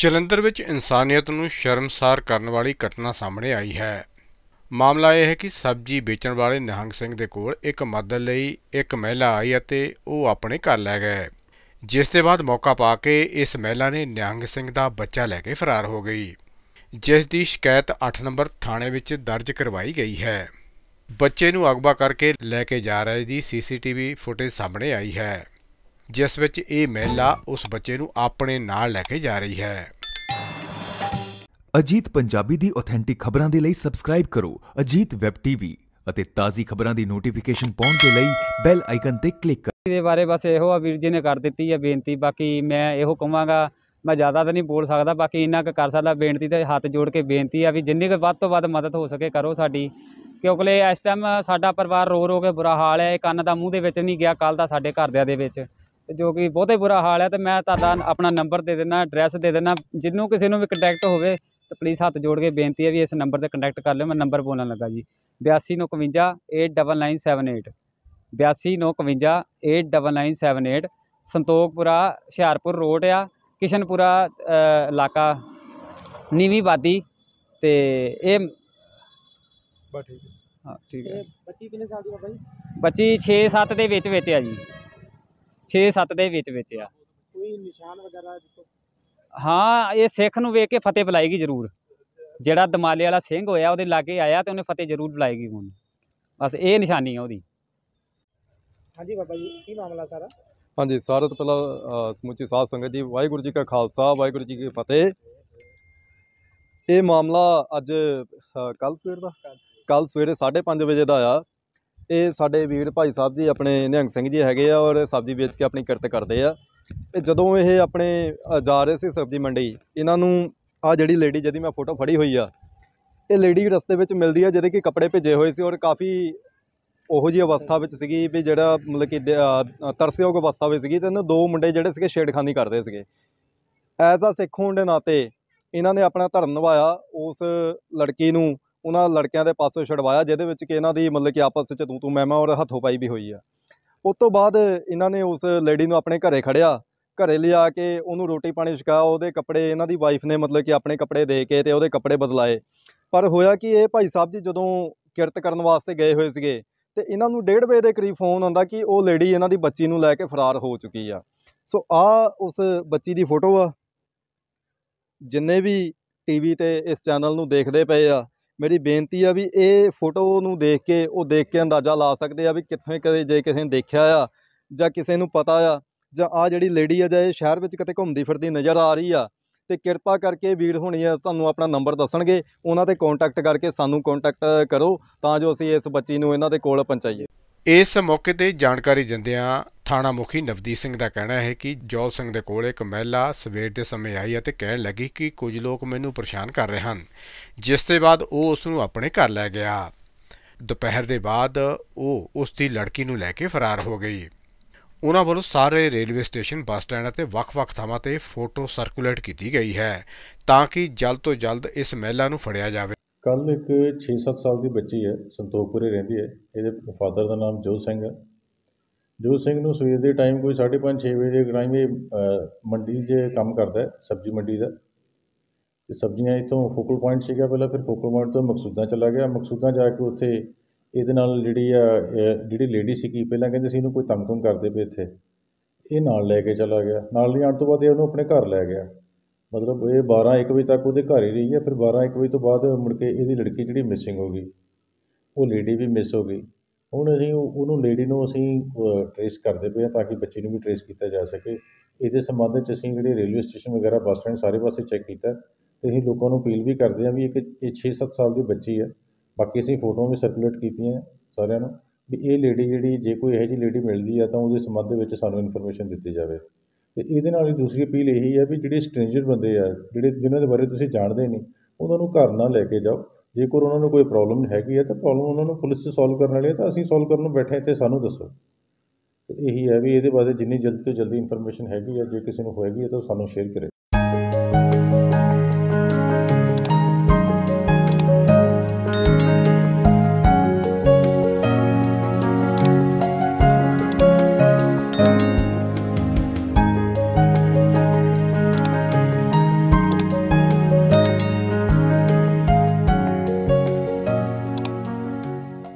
ਜਲੰਧਰ ਵਿੱਚ ਇਨਸਾਨੀਅਤ ਨੂੰ ਸ਼ਰਮਸਾਰ ਕਰਨ ਵਾਲੀ ਘਟਨਾ ਸਾਹਮਣੇ ਆਈ ਹੈ ਮਾਮਲਾ ਇਹ ਹੈ ਕਿ ਸਬਜ਼ੀ ਵੇਚਣ ਵਾਲੇ ਨਿਹੰਗ ਸਿੰਘ ਦੇ ਕੋਲ ਇੱਕ ਮਦਦ ਲਈ ਇੱਕ ਮਹਿਲਾ ਆਈ ਅਤੇ ਉਹ ਆਪਣੇ ਘਰ ਲੈ ਗਏ ਜਿਸ ਦੇ ਬਾਅਦ ਮੌਕਾ ਪਾ ਕੇ ਇਸ ਮਹਿਲਾ ਨੇ ਨਿਹੰਗ ਸਿੰਘ ਦਾ ਬੱਚਾ ਲੈ ਕੇ ਫਰਾਰ ਹੋ ਗਈ ਜਿਸ ਦੀ ਸ਼ਿਕਾਇਤ 8 ਨੰਬਰ ਥਾਣੇ ਵਿੱਚ ਦਰਜ ਕਰਵਾਈ ਗਈ ਹੈ ਬੱਚੇ ਨੂੰ ਅਗਵਾ ਕਰਕੇ ਲੈ ਕੇ ਜਾ ਰਹੇ ਦੀ ਸੀਸੀਟੀਵੀ ਫੁਟੇਜ ਸਾਹਮਣੇ ਆਈ ਹੈ ਜਿਸ ਵਿੱਚ ਇਹ ਮਹਿਲਾ ਉਸ ਬੱਚੇ ਨੂੰ ਆਪਣੇ ਨਾਲ ਲੈ ਕੇ ਜਾ ਰਹੀ ਹੈ ਅਜੀਤ ਪੰਜਾਬੀ ਦੀ ਆਥੈਂਟਿਕ ਖਬਰਾਂ ਦੇ ਲਈ ਸਬਸਕ੍ਰਾਈਬ ਕਰੋ ਅਜੀਤ ਵੈਬ ਟੀਵੀ ਅਤੇ ਤਾਜ਼ੀ ਖਬਰਾਂ ਦੀ ਨੋਟੀਫਿਕੇਸ਼ਨ ਪਾਉਣ ਦੇ ਲਈ ਬੈਲ ਆਈਕਨ ਤੇ ਕਲਿੱਕ ਕਰੋ ਇਹਦੇ ਬਾਰੇ ਬਸ ਇਹੋ ਆ ਵੀਰ ਜੀ ਨੇ ਕਰ ਦਿੱਤੀ ਹੈ ਬੇਨਤੀ ਬਾਕੀ ਮੈਂ ਇਹੋ ਕਹਾਂਗਾ ਮੈਂ ਜ਼ਿਆਦਾ ਤਾਂ ਨਹੀਂ ਬੋਲ ਸਕਦਾ ਬਾਕੀ ਇੰਨਾ ਕੁ ਕਰ ਸਕਦਾ ਬੇਨਤੀ ਤੇ ਹੱਥ ਜੋੜ ਕੇ ਬੇਨਤੀ ਆ ਵੀ ਜਿੰਨੀ ਕੁ ਵੱਧ ਤੋਂ ਵੱਧ ਮਦਦ ਹੋ ਸਕੇ ਕਰੋ ਸਾਡੀ ਕਿਉਂਕਿ ਇਸ ਟਾਈਮ ਸਾਡਾ ਪਰਿਵਾਰ ਰੋ ਰੋ ਕੇ ਬੁਰਾ ਹਾਲ ਹੈ ਕੰਨ ਦਾ ਮੂੰਹ ਦੇ ਵਿੱਚ ਨਹੀਂ ਗਿਆ ਕੱਲ ਦਾ ਸਾਡੇ ਘਰਦਿਆਂ ਦੇ ਵਿੱਚ ਜੋ ਕਿ ਬਹੁਤੇ ਬੁਰਾ ਹਾਲ ਹੈ ਤੇ ਮੈਂ ਤੁਹਾਡਾ ਆਪਣਾ ਨੰਬਰ ਦੇ ਦਿੰਦਾ ਐਡਰੈਸ ਦੇ ਦਿੰਦਾ ਜਿੰਨੂੰ ਕਿਸੇ ਨੂੰ ਵੀ ਕੰਟੈਕਟ ਹੋਵੇ ਤੇ ਪਲੀਜ਼ ਹੱਥ ਜੋੜ ਕੇ ਬੇਨਤੀ ਹੈ ਵੀ ਇਸ ਨੰਬਰ ਤੇ ਕੰਟੈਕਟ ਕਰ ਲਿਓ ਮੈਂ ਨੰਬਰ ਬੋਲਣ ਲੱਗਾ ਜੀ 8295899978 8295899978 ਸੰਤੋਖਪੁਰਾ ਹੁਸ਼ਿਆਰਪੁਰ ਰੋਡ ਆ ਕਿਸ਼ਨਪੁਰਾ ਇਲਾਕਾ ਨੀਵੀਂ ਬਾਦੀ ਤੇ ਇਹ ਬਾ ਠੀਕ ਹੈ ਹਾਂ ਠੀਕ ਹੈ ਬੱਚੀ ਕਿੰਨੇ ਸਾਲ ਦੀ ਬਾਈ ਜੀ ਬੱਚੀ 6-7 ਦੇ ਵਿੱਚ ਵਿੱਚ ਆ ਜੀ 6-7 ਦੇ ਵਿੱਚ ਵਿੱਚ ਆ ਕੋਈ ਨਿਸ਼ਾਨ ਵਗੈਰਾ ਹਾਂ ਇਹ ਸਿੱਖ ਨੂੰ ਵੇਖ ਕੇ ਫਤਿਹ ਬੁਲਾਏਗੀ ਜ਼ਰੂਰ ਜਿਹੜਾ ਦਮਾਲੇ ਵਾਲਾ ਸਿੰਘ ਹੋਇਆ ਉਹਦੇ ਲਾਗੇ ਆਇਆ ਤੇ ਉਹਨੇ ਫਤਿਹ ਜ਼ਰੂਰ ਬੁਲਾਏਗੀ ਹੁਣ ਬਸ ਇਹ ਨਿਸ਼ਾਨੀ ਆ ਉਹਦੀ ਹਾਂਜੀ ਬਾਬਾ ਜੀ ਕੀ ਮਾਮਲਾ ਸਾਰਾ ਹਾਂਜੀ ਸਾਰਤ ਪਹਿਲਾ ਸਮੁੱਚੀ ਸਾਧ ਸੰਗਤ ਜੀ ਵਾਹਿਗੁਰੂ ਜੀ ਕਾ ਖਾਲਸਾ ਵਾਹਿਗੁਰੂ ਜੀ ਕੀ ਫਤਿਹ ਇਹ ਮਾਮਲਾ ਅੱਜ ਕੱਲ ਸਵੇਰ ਦਾ ਕੱਲ ਸਵੇਰੇ 5:30 ਵਜੇ ਦਾ ਆ ਇਹ ਸਾਡੇ ਵੀਰ ਭਾਈ ਸਾਹਿਬ ਜੀ ਆਪਣੇ ਨਿਹੰਗ ਸਿੰਘ ਜੀ ਹੈਗੇ ਆ ਔਰ ਸਬਜ਼ੀ ਵੇਚ ਕੇ ਆਪਣੀ ਕਿਰਤ ਕਰਦੇ ਆ ਤੇ ਜਦੋਂ ਇਹ ਆਪਣੇ ਜਾ ਰਹੇ ਸੀ ਸਬਜ਼ੀ ਮੰਡੀ ਇਹਨਾਂ ਨੂੰ ਆ ਜਿਹੜੀ ਲੇਡੀ ਜਿਹਦੀ ਮੈਂ ਫੋਟੋ ਫੜੀ ਹੋਈ ਆ ਇਹ ਲੇਡੀ ਰਸਤੇ ਵਿੱਚ ਮਿਲਦੀ ਆ ਜਿਹਦੇ ਕਿ ਕੱਪੜੇ ਭੇਜੇ ਹੋਏ ਸੀ ਔਰ ਕਾਫੀ ਉਹੋ ਜੀ ਅਵਸਥਾ ਵਿੱਚ ਸੀਗੀ ਵੀ ਜਿਹੜਾ ਮਤਲਬ ਕਿ ਤਰਸਯੋਗ ਅਵਸਥਾ ਵਿੱਚ ਸੀਗੀ ਤੇ ਇਹਨਾਂ ਦੋ ਮੁੰਡੇ ਜਿਹੜੇ ਸੀਗੇ ਛੇੜਖਾਨੀ ਕਰਦੇ ਸੀਗੇ ਐਜ਼ ਆ ਸਿੱਖ ਹੋਣ ਦੇ ਨਾਤੇ ਇਹਨਾਂ ਨੇ ਆਪਣਾ ਧਰਮ ਨਿਭਾਇਆ ਉਸ ਲੜਕੀ ਨੂੰ ਉਹਨਾਂ ਲੜਕਿਆਂ ਦੇ ਪਾਸੋਂ ਛਡਵਾਇਆ ਜਿਹਦੇ ਵਿੱਚ ਕਿ ਇਹਨਾਂ ਦੀ ਮਤਲਬ ਕਿ ਆਪਸ ਵਿੱਚ ਤੂੰ ਤੂੰ ਮੈਂ ਮੈਂ ਔਰ ਹੱਥੋਂ ਪਾਈ ਵੀ ਹੋਈ ਆ ਉਸ ਤੋਂ ਬਾਅਦ ਇਹਨਾਂ ਨੇ ਉਸ ਲੇਡੀ ਨੂੰ ਆਪਣੇ ਘਰੇ ਖੜਿਆ ਘਰੇ ਲਿਆ ਕੇ ਉਹਨੂੰ ਰੋਟੀ ਪਾਣੀ ਛਕਾ ਉਹਦੇ ਕੱਪੜੇ ਇਹਨਾਂ ਦੀ ਵਾਈਫ ਨੇ ਮਤਲਬ ਕਿ ਆਪਣੇ ਕੱਪੜੇ ਦੇ ਕੇ ਤੇ ਉਹਦੇ ਕੱਪੜੇ ਬਦਲਾਏ ਪਰ ਹੋਇਆ ਕਿ ਇਹ ਭਾਈ ਸਾਹਿਬ ਜੀ ਜਦੋਂ ਕਿਰਤ ਕਰਨ ਵਾਸਤੇ ਗਏ ਹੋਏ ਸੀਗੇ ਤੇ ਇਹਨਾਂ ਨੂੰ ਡੇਢ ਵਜੇ ਦੇ ਕਰੀਬ ਫੋਨ ਆਉਂਦਾ ਕਿ ਉਹ ਲੇਡੀ ਇਹਨਾਂ ਦੀ ਬੱਚੀ ਨੂੰ ਲੈ ਕੇ ਫਰਾਰ ਹੋ ਚੁੱਕੀ ਆ ਸੋ ਆ ਉਸ ਬੱਚੀ ਦੀ ਫੋਟੋ ਆ ਜਿੰਨੇ ਵੀ ਟੀਵੀ ਤੇ ਇਸ ਚੈਨਲ ਨੂੰ ਦੇਖਦੇ ਪਏ ਆ ਮੇਰੀ ਬੇਨਤੀ ਆ ਵੀ ਇਹ ਫੋਟੋ ਨੂੰ ਦੇਖ ਕੇ ਉਹ ਦੇਖ ਕੇ ਅੰਦਾਜ਼ਾ ਲਾ ਸਕਦੇ ਆ ਵੀ ਕਿੱਥੇ ਕਦੇ ਜੇ ਕਿਸੇ ਨੇ ਦੇਖਿਆ ਆ ਜਾਂ ਕਿਸੇ ਨੂੰ ਪਤਾ ਆ ਜਾਂ ਆ ਜਿਹੜੀ ਲੇਡੀ ਆ ਜਾਂ ਇਹ ਸ਼ਹਿਰ ਵਿੱਚ ਕਿਤੇ ਘੁੰਮਦੀ ਫਿਰਦੀ ਨਜ਼ਰ ਆ ਰਹੀ ਆ ਤੇ ਕਿਰਪਾ ਕਰਕੇ ਵੀਰ ਹੋਣੀ ਸਾਨੂੰ ਆਪਣਾ ਨੰਬਰ ਦੱਸਣਗੇ ਉਹਨਾਂ ਤੇ ਕੰਟੈਕਟ ਕਰਕੇ ਸਾਨੂੰ ਕੰਟੈਕਟ ਕਰੋ ਤਾਂ ਜੋ ਅਸੀਂ ਇਸ ਬੱਚੀ ਨੂੰ ਇਹਨਾਂ ਦੇ ਕੋਲ ਪਹੁੰਚਾਈਏ ਇਸ ਮੌਕੇ ਤੇ ਜਾਣਕਾਰੀ ਦਿੰਦਿਆਂ ਥਾਣਾ ਮੁਖੀ ਨਵਦੀਪ ਸਿੰਘ ਦਾ ਕਹਿਣਾ ਹੈ ਕਿ ਜੋਲ ਸਿੰਘ ਦੇ ਕੋਲ ਇੱਕ ਮਹਿਲਾ ਸਵੇਰ ਦੇ ਸਮੇਂ ਆਈ ਅਤੇ ਕਹਿਣ ਲੱਗੀ ਕਿ ਕੁਝ ਲੋਕ ਮੈਨੂੰ ਪਰੇਸ਼ਾਨ ਕਰ ਰਹੇ ਹਨ ਜਿਸ ਤੋਂ ਬਾਅਦ ਉਹ ਉਸ ਨੂੰ ਆਪਣੇ ਘਰ ਲੈ ਗਿਆ ਦੁਪਹਿਰ ਦੇ ਬਾਅਦ ਉਹ ਉਸ ਦੀ ਲੜਕੀ ਨੂੰ ਲੈ ਕੇ ਫਰਾਰ ਹੋ ਗਈ ਉਹਨਾਂ ਵੱਲੋਂ ਸਾਰੇ ਰੇਲਵੇ ਸਟੇਸ਼ਨ ਬੱਸ ਸਟੈਂਡ ਅਤੇ ਵੱਖ-ਵੱਖ ਥਾਵਾਂ ਤੇ ਫੋਟੋ ਸਰਕੂਲੇਟ ਕੀਤੀ ਗਈ ਹੈ ਤਾਂ ਕਿ ਜਲਦ ਤੋਂ ਜਲਦ ਇਸ ਮਹਿਲਾ ਨੂੰ ਫੜਿਆ ਜਾਵੇ ਕੱਲ ਇੱਕ 6-7 ਸਾਲ ਦੀ ਬੱਚੀ ਹੈ ਸੰਤੋਖਪੁਰੇ ਰਹਿੰਦੀ ਹੈ ਇਹਦੇ ਫਾਦਰ ਦਾ ਨਾਮ ਜੋਤ ਸਿੰਘ ਹੈ ਜੋਤ ਸਿੰਘ ਨੂੰ ਸਵੇਰ ਦੇ ਟਾਈਮ ਕੋਈ 5:30 6 ਵਜੇ ਗਰਾਈਂ ਮੰਡੀ 'ਚ ਕੰਮ ਕਰਦਾ ਹੈ ਸਬਜ਼ੀ ਮੰਡੀ ਦਾ ਤੇ ਸਬਜ਼ੀਆਂ ਇਥੋਂ ਫੋਕਲ ਪੁਆਇੰਟ ਸੀਗਾ ਪਹਿਲਾਂ ਫਿਰ ਫੋਕਲ ਪੁਆਇੰਟ ਤੋਂ ਮਕਸੂਦਾਂ ਚਲਾ ਗਿਆ ਮਕਸੂਦਾਂ ਜਾ ਕੇ ਉੱਥੇ ਇਹਦੇ ਨਾਲ ਜਿਹੜੀ ਆ ਜਿਹੜੀ ਲੇਡੀ ਸੀਗੀ ਪਹਿਲਾਂ ਕਹਿੰਦੇ ਸੀ ਇਹਨੂੰ ਕੋਈ ਤੰਗ ਕਰਦੇ ਪਏ ਇੱਥੇ ਇਹ ਨਾਲ ਲੈ ਕੇ ਚਲਾ ਗਿਆ ਨਾਲ ਲਈ ਆਣ ਤੋਂ ਬਾਅਦ ਇਹ ਉਹਨੂੰ ਆਪਣੇ ਘਰ ਲੈ ਗਿਆ ਮਤਲਬ ਇਹ 12:00 1 ਵਜੇ ਤੱਕ ਉਹਦੇ ਘਰ ਹੀ ਰਹੀ ਹੈ ਫਿਰ 12:00 1 ਵਜੇ ਤੋਂ ਬਾਅਦ ਮੁੜ ਕੇ ਇਹਦੀ ਲੜਕੀ ਜਿਹੜੀ ਮਿਸਿੰਗ ਹੋ ਗਈ ਉਹ ਲੇਡੀ ਵੀ ਮਿਸ ਹੋ ਗਈ ਹੁਣ ਅਸੀਂ ਉਹਨੂੰ ਲੇਡੀ ਨੂੰ ਅਸੀਂ ਟਰੇਸ ਕਰਦੇ ਪਏ ਆ ਤਾਂ ਕਿ ਬੱਚੇ ਨੂੰ ਵੀ ਟਰੇਸ ਕੀਤਾ ਜਾ ਸਕੇ ਇਹਦੇ ਸੰਬੰਧ ਵਿੱਚ ਅਸੀਂ ਜਿਹੜੇ ਰੇਲਵੇ ਸਟੇਸ਼ਨ ਵਗੈਰਾ ਬੱਸ ਸਟੈਂਡ ਸਾਰੇ ਪਾਸੇ ਚੈੱਕ ਕੀਤਾ ਤੇ ਅਸੀਂ ਲੋਕਾਂ ਨੂੰ ਅਪੀਲ ਵੀ ਕਰਦੇ ਹਾਂ ਵੀ ਇੱਕ ਇਹ 7 ਸਾਲ ਦੀ ਬੱਚੀ ਹੈ ਬਾਕੀ ਅਸੀਂ ਫੋਟੋਆਂ ਵੀ ਸਰਕੂਲੇਟ ਕੀਤੀਆਂ ਸਾਰਿਆਂ ਨੂੰ ਵੀ ਇਹ ਲੇਡੀ ਜਿਹੜੀ ਜੇ ਕੋਈ ਇਹੋ ਜਿਹੀ ਲੇਡੀ ਮਿਲਦੀ ਆ ਤਾਂ ਉਹਦੇ ਸੰਬੰਧ ਵਿੱਚ ਸਾਨੂੰ ਇਨਫੋਰਮੇਸ਼ਨ ਦਿੱਤੀ ਜਾਵੇ ਅਤੇ ਇਹਦੇ ਨਾਲ ਹੀ ਦੂਸਰੀ ਅਪੀਲ ਇਹੀ ਹੈ ਵੀ ਜਿਹੜੇ ਸਟ੍ਰੇਂਜਰ ਬੰਦੇ ਆ ਜਿਹੜੇ ਜਿਨ੍ਹਾਂ ਦੇ ਬਾਰੇ ਤੁਸੀਂ ਜਾਣਦੇ ਨਹੀਂ ਉਹਨਾਂ ਨੂੰ ਘਰ ਨਾ ਲੈ ਕੇ ਜਾਓ ਜੇਕਰ ਉਹਨਾਂ ਨੂੰ ਕੋਈ ਪ੍ਰੋਬਲਮ ਹੈਗੀ ਹੈ ਤਾਂ ਪ੍ਰੋਬਲਮ ਉਹਨਾਂ ਨੂੰ ਪੁਲਿਸ 'ਚ ਸੋਲਵ ਕਰਨ ਵਾਲੀ ਹੈ ਤਾਂ ਅਸੀਂ ਸੋਲਵ ਕਰਨ ਨੂੰ ਬੈਠੇ ਇੱਥੇ ਸਾਨੂੰ ਦੱਸੋ ਅਤੇ ਇਹੀ ਹੈ ਵੀ ਇਹਦੇ ਬਾਰੇ ਜਿੰਨੀ ਜਲਦੀ ਤੋਂ ਜਲਦੀ ਇਨਫੋਰਮੇਸ਼ਨ ਹੈਗੀ ਆ ਜੇ ਕਿਸੇ ਨੂੰ ਹੋਏਗੀ ਤਾਂ ਸਾਨੂੰ ਸ਼ੇਅਰ ਕਰੇ